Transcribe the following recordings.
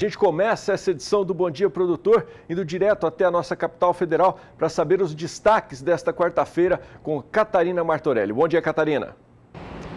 A gente começa essa edição do Bom Dia Produtor, indo direto até a nossa capital federal para saber os destaques desta quarta-feira com Catarina Martorelli. Bom dia, Catarina.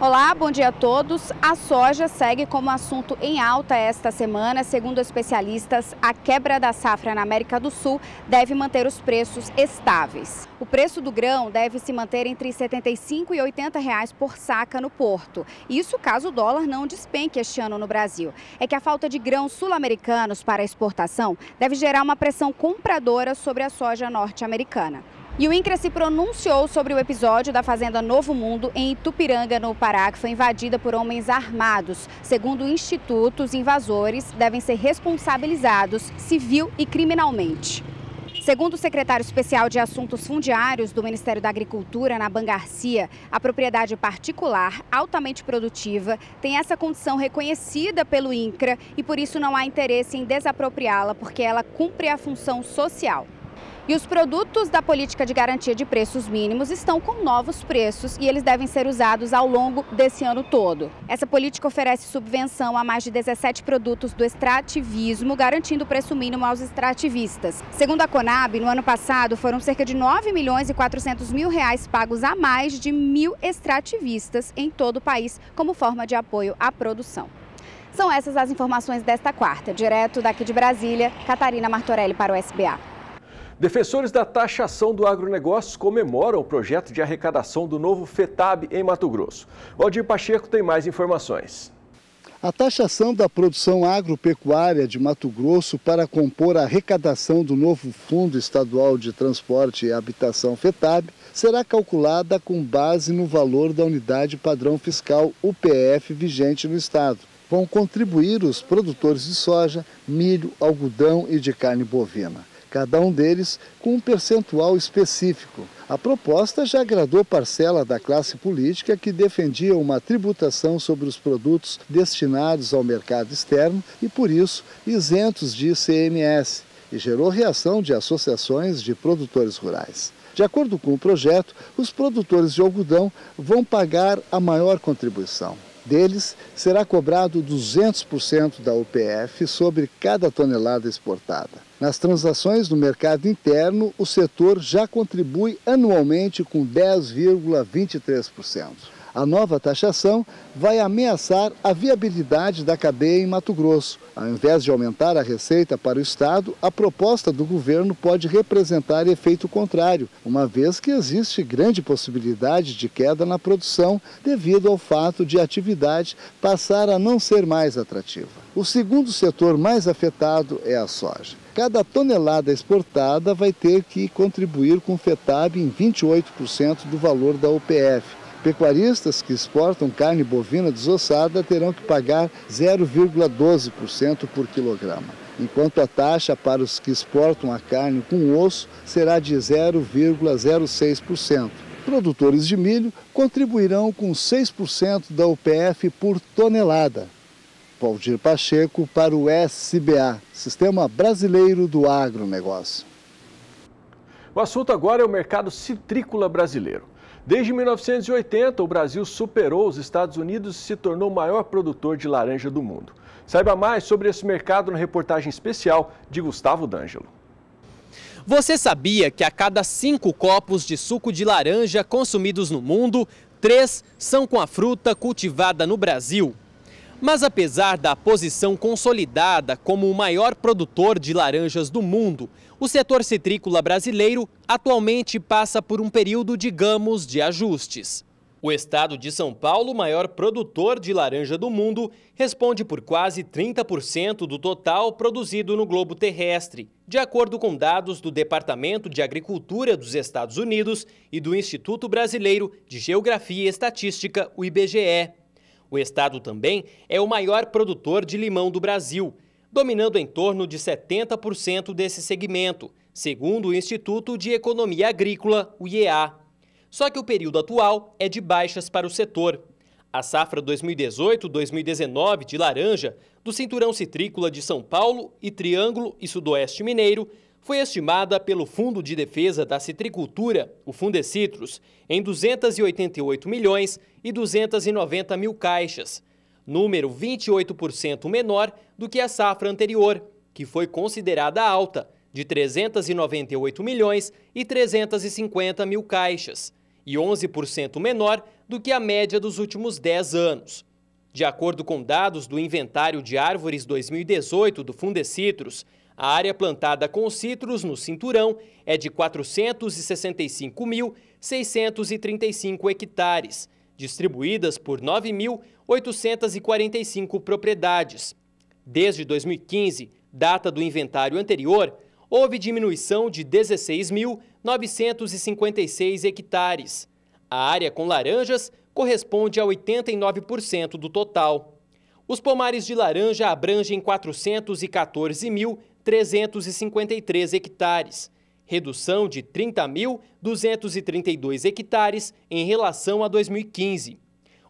Olá, bom dia a todos. A soja segue como assunto em alta esta semana. Segundo especialistas, a quebra da safra na América do Sul deve manter os preços estáveis. O preço do grão deve se manter entre 75 e 80 reais por saca no porto. Isso caso o dólar não despenque este ano no Brasil. É que a falta de grãos sul-americanos para exportação deve gerar uma pressão compradora sobre a soja norte-americana. E o INCRA se pronunciou sobre o episódio da Fazenda Novo Mundo em Itupiranga, no Pará, que foi invadida por homens armados. Segundo o Instituto, os invasores devem ser responsabilizados civil e criminalmente. Segundo o secretário especial de Assuntos Fundiários do Ministério da Agricultura, Naban Garcia, a propriedade particular, altamente produtiva, tem essa condição reconhecida pelo INCRA e por isso não há interesse em desapropriá-la, porque ela cumpre a função social. E os produtos da política de garantia de preços mínimos estão com novos preços e eles devem ser usados ao longo desse ano todo. Essa política oferece subvenção a mais de 17 produtos do extrativismo, garantindo o preço mínimo aos extrativistas. Segundo a Conab, no ano passado foram cerca de 9 milhões e 400 mil reais pagos a mais de mil extrativistas em todo o país como forma de apoio à produção. São essas as informações desta quarta. Direto daqui de Brasília, Catarina Martorelli para o SBA. Defensores da taxação do agronegócio comemoram o projeto de arrecadação do novo FETAB em Mato Grosso. Valdir Pacheco tem mais informações. A taxação da produção agropecuária de Mato Grosso para compor a arrecadação do novo Fundo Estadual de Transporte e Habitação FETAB será calculada com base no valor da unidade padrão fiscal UPF vigente no estado. Vão contribuir os produtores de soja, milho, algodão e de carne bovina cada um deles com um percentual específico. A proposta já agradou parcela da classe política que defendia uma tributação sobre os produtos destinados ao mercado externo e, por isso, isentos de ICMS, e gerou reação de associações de produtores rurais. De acordo com o projeto, os produtores de algodão vão pagar a maior contribuição deles, será cobrado 200% da UPF sobre cada tonelada exportada. Nas transações no mercado interno, o setor já contribui anualmente com 10,23%. A nova taxação vai ameaçar a viabilidade da cadeia em Mato Grosso. Ao invés de aumentar a receita para o Estado, a proposta do governo pode representar efeito contrário, uma vez que existe grande possibilidade de queda na produção devido ao fato de a atividade passar a não ser mais atrativa. O segundo setor mais afetado é a soja. Cada tonelada exportada vai ter que contribuir com o FETAB em 28% do valor da OPF Pecuaristas que exportam carne bovina desossada terão que pagar 0,12% por quilograma, enquanto a taxa para os que exportam a carne com osso será de 0,06%. Produtores de milho contribuirão com 6% da UPF por tonelada. Valdir Pacheco para o SBA, Sistema Brasileiro do Agronegócio. O assunto agora é o mercado citrícola brasileiro. Desde 1980, o Brasil superou os Estados Unidos e se tornou o maior produtor de laranja do mundo. Saiba mais sobre esse mercado na reportagem especial de Gustavo D'Angelo. Você sabia que a cada cinco copos de suco de laranja consumidos no mundo, três são com a fruta cultivada no Brasil? Mas apesar da posição consolidada como o maior produtor de laranjas do mundo, o setor citrícola brasileiro atualmente passa por um período, digamos, de ajustes. O estado de São Paulo, maior produtor de laranja do mundo, responde por quase 30% do total produzido no globo terrestre, de acordo com dados do Departamento de Agricultura dos Estados Unidos e do Instituto Brasileiro de Geografia e Estatística, o IBGE. O estado também é o maior produtor de limão do Brasil, dominando em torno de 70% desse segmento, segundo o Instituto de Economia Agrícola, o IEA. Só que o período atual é de baixas para o setor. A safra 2018-2019 de laranja, do cinturão citrícola de São Paulo e Triângulo e Sudoeste Mineiro, foi estimada pelo Fundo de Defesa da Citricultura, o Fundecitrus, em 288 milhões e 290 mil caixas, número 28% menor do que a safra anterior, que foi considerada alta, de 398 milhões e 350 mil caixas, e 11% menor do que a média dos últimos 10 anos. De acordo com dados do Inventário de Árvores 2018 do Fundecitrus, a área plantada com citros no cinturão é de 465.635 hectares, distribuídas por 9.845 propriedades. Desde 2015, data do inventário anterior, houve diminuição de 16.956 hectares. A área com laranjas corresponde a 89% do total. Os pomares de laranja abrangem mil 353 hectares, redução de 30.232 hectares em relação a 2015.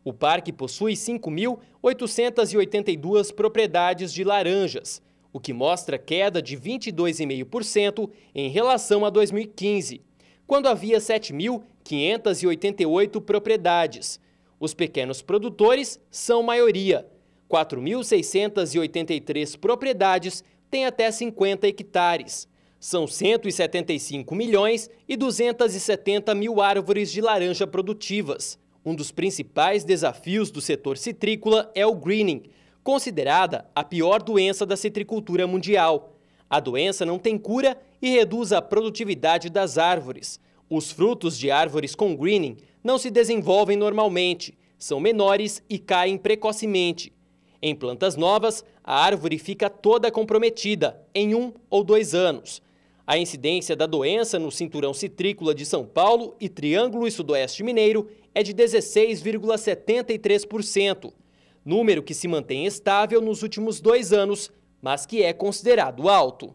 O parque possui 5.882 propriedades de laranjas, o que mostra queda de 22,5% em relação a 2015, quando havia 7.588 propriedades. Os pequenos produtores são maioria, 4.683 propriedades tem até 50 hectares. São 175 milhões e 270 mil árvores de laranja produtivas. Um dos principais desafios do setor citrícola é o greening, considerada a pior doença da citricultura mundial. A doença não tem cura e reduz a produtividade das árvores. Os frutos de árvores com greening não se desenvolvem normalmente, são menores e caem precocemente. Em plantas novas, a árvore fica toda comprometida em um ou dois anos. A incidência da doença no cinturão citrícola de São Paulo e Triângulo e Sudoeste Mineiro é de 16,73%, número que se mantém estável nos últimos dois anos, mas que é considerado alto.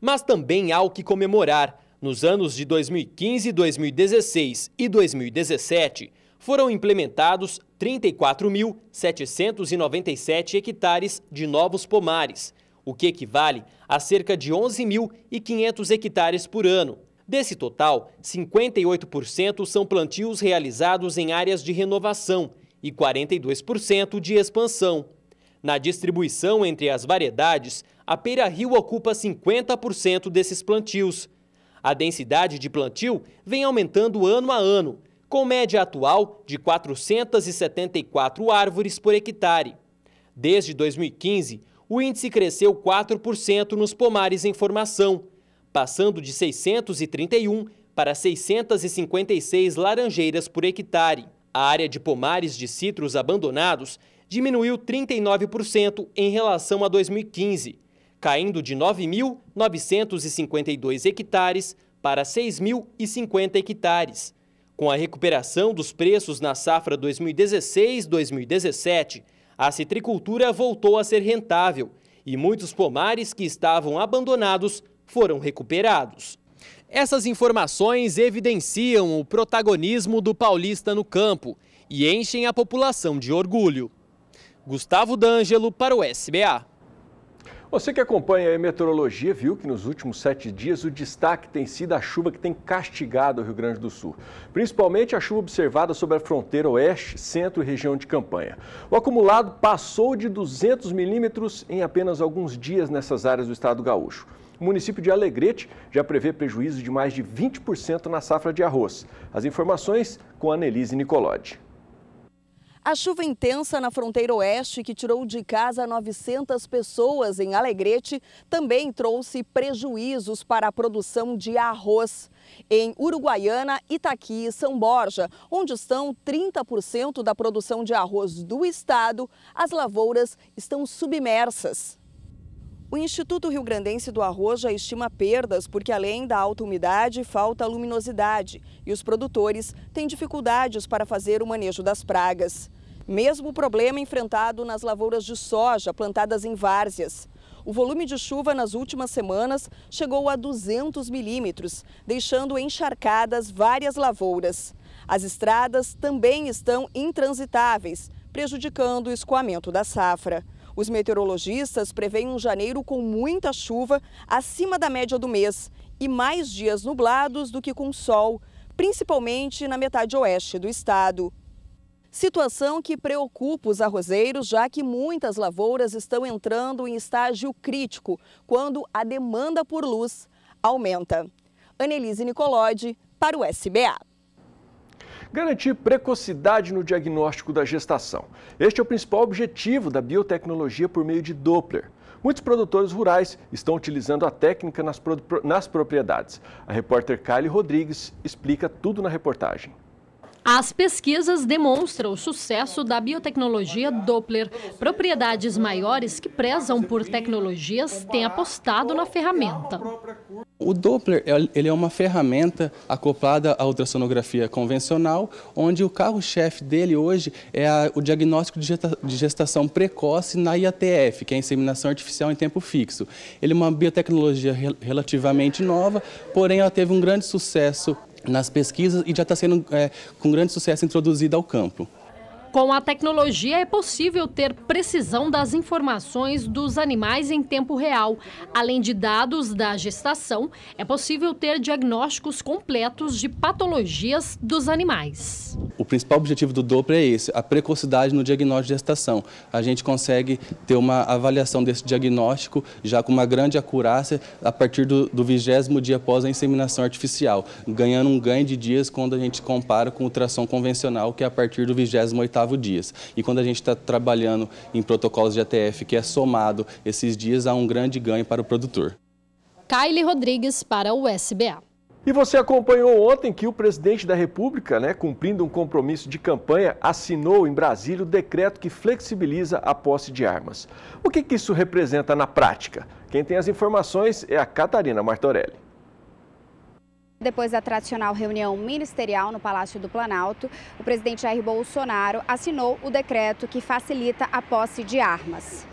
Mas também há o que comemorar. Nos anos de 2015, 2016 e 2017, foram implementados 34.797 hectares de novos pomares, o que equivale a cerca de 11.500 hectares por ano. Desse total, 58% são plantios realizados em áreas de renovação e 42% de expansão. Na distribuição entre as variedades, a Peira Rio ocupa 50% desses plantios. A densidade de plantio vem aumentando ano a ano com média atual de 474 árvores por hectare. Desde 2015, o índice cresceu 4% nos pomares em formação, passando de 631 para 656 laranjeiras por hectare. A área de pomares de citros abandonados diminuiu 39% em relação a 2015, caindo de 9.952 hectares para 6.050 hectares, com a recuperação dos preços na safra 2016-2017, a citricultura voltou a ser rentável e muitos pomares que estavam abandonados foram recuperados. Essas informações evidenciam o protagonismo do paulista no campo e enchem a população de orgulho. Gustavo D'Angelo para o SBA. Você que acompanha a meteorologia viu que nos últimos sete dias o destaque tem sido a chuva que tem castigado o Rio Grande do Sul, principalmente a chuva observada sobre a fronteira oeste, centro e região de campanha. O acumulado passou de 200 milímetros em apenas alguns dias nessas áreas do estado gaúcho. O município de Alegrete já prevê prejuízo de mais de 20% na safra de arroz. As informações com a Anelise Nicolodi. A chuva intensa na fronteira oeste, que tirou de casa 900 pessoas em Alegrete, também trouxe prejuízos para a produção de arroz. Em Uruguaiana, Itaqui e São Borja, onde estão 30% da produção de arroz do estado, as lavouras estão submersas. O Instituto Rio Grandense do Arroz já estima perdas porque, além da alta umidade, falta luminosidade e os produtores têm dificuldades para fazer o manejo das pragas. Mesmo problema enfrentado nas lavouras de soja plantadas em várzeas. O volume de chuva nas últimas semanas chegou a 200 milímetros, deixando encharcadas várias lavouras. As estradas também estão intransitáveis, prejudicando o escoamento da safra. Os meteorologistas preveem um janeiro com muita chuva, acima da média do mês, e mais dias nublados do que com sol, principalmente na metade oeste do estado. Situação que preocupa os arrozeiros, já que muitas lavouras estão entrando em estágio crítico, quando a demanda por luz aumenta. Anelise Nicolodi, para o SBA garantir precocidade no diagnóstico da gestação. Este é o principal objetivo da biotecnologia por meio de Doppler. Muitos produtores rurais estão utilizando a técnica nas, nas propriedades. A repórter Kylie Rodrigues explica tudo na reportagem. As pesquisas demonstram o sucesso da biotecnologia Doppler. Propriedades maiores que prezam por tecnologias têm apostado na ferramenta. O Doppler ele é uma ferramenta acoplada à ultrassonografia convencional, onde o carro-chefe dele hoje é o diagnóstico de gestação precoce na IATF, que é a inseminação artificial em tempo fixo. Ele é uma biotecnologia relativamente nova, porém ela teve um grande sucesso nas pesquisas e já está sendo é, com grande sucesso introduzida ao campo. Com a tecnologia é possível ter precisão das informações dos animais em tempo real. Além de dados da gestação, é possível ter diagnósticos completos de patologias dos animais. O principal objetivo do Doppler é esse, a precocidade no diagnóstico de gestação. A gente consegue ter uma avaliação desse diagnóstico já com uma grande acurácia a partir do, do vigésimo dia após a inseminação artificial, ganhando um ganho de dias quando a gente compara com o tração convencional, que é a partir do 28 Gustavo Dias. E quando a gente está trabalhando em protocolos de ATF, que é somado esses dias, há um grande ganho para o produtor. Kylie Rodrigues para o SBA. E você acompanhou ontem que o presidente da República, né, cumprindo um compromisso de campanha, assinou em Brasília o decreto que flexibiliza a posse de armas. O que, que isso representa na prática? Quem tem as informações é a Catarina Martorelli. Depois da tradicional reunião ministerial no Palácio do Planalto, o presidente Jair Bolsonaro assinou o decreto que facilita a posse de armas.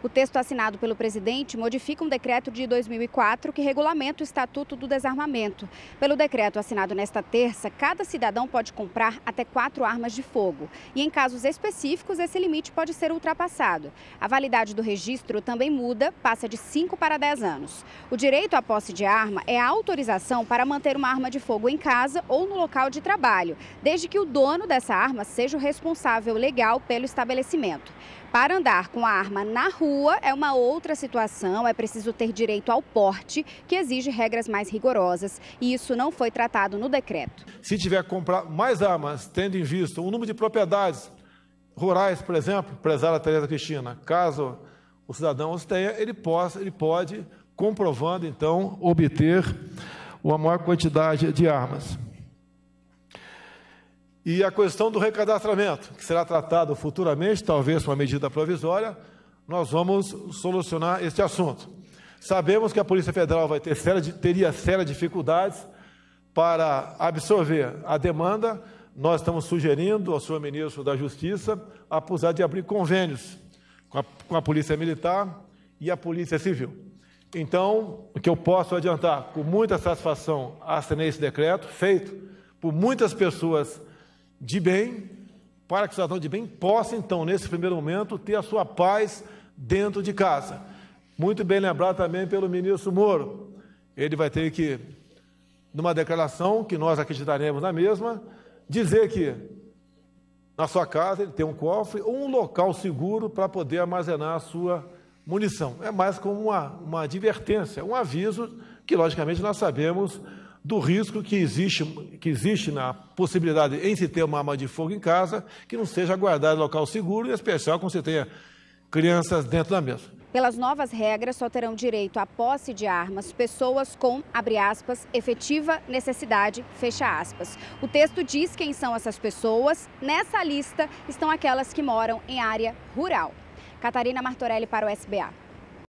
O texto assinado pelo presidente modifica um decreto de 2004 que regulamenta o Estatuto do Desarmamento. Pelo decreto assinado nesta terça, cada cidadão pode comprar até quatro armas de fogo. E em casos específicos, esse limite pode ser ultrapassado. A validade do registro também muda, passa de 5 para 10 anos. O direito à posse de arma é a autorização para manter uma arma de fogo em casa ou no local de trabalho, desde que o dono dessa arma seja o responsável legal pelo estabelecimento. Para andar com a arma na rua é uma outra situação, é preciso ter direito ao porte, que exige regras mais rigorosas, e isso não foi tratado no decreto. Se tiver que comprar mais armas, tendo em vista o número de propriedades rurais, por exemplo, prezada Tereza Cristina, caso o cidadão os tenha, ele, possa, ele pode, comprovando então, obter uma maior quantidade de armas. E a questão do recadastramento, que será tratado futuramente, talvez com uma medida provisória, nós vamos solucionar este assunto. Sabemos que a Polícia Federal vai ter séria, teria sérias dificuldades para absorver a demanda. Nós estamos sugerindo ao senhor ministro da Justiça a apusar de abrir convênios com a, com a Polícia Militar e a Polícia Civil. Então, o que eu posso adiantar, com muita satisfação, assinei esse decreto, feito por muitas pessoas de bem, para que o cidadão de bem possa, então, nesse primeiro momento, ter a sua paz dentro de casa. Muito bem lembrado também pelo ministro Moro. Ele vai ter que, numa declaração, que nós acreditaremos na mesma, dizer que na sua casa ele tem um cofre ou um local seguro para poder armazenar a sua munição. É mais como uma, uma advertência, um aviso que, logicamente, nós sabemos do risco que existe, que existe na possibilidade em se ter uma arma de fogo em casa que não seja guardada em local seguro, e especial quando você tenha crianças dentro da mesa. Pelas novas regras, só terão direito à posse de armas pessoas com, abre aspas, efetiva necessidade, fecha aspas. O texto diz quem são essas pessoas. Nessa lista estão aquelas que moram em área rural. Catarina Martorelli para o SBA.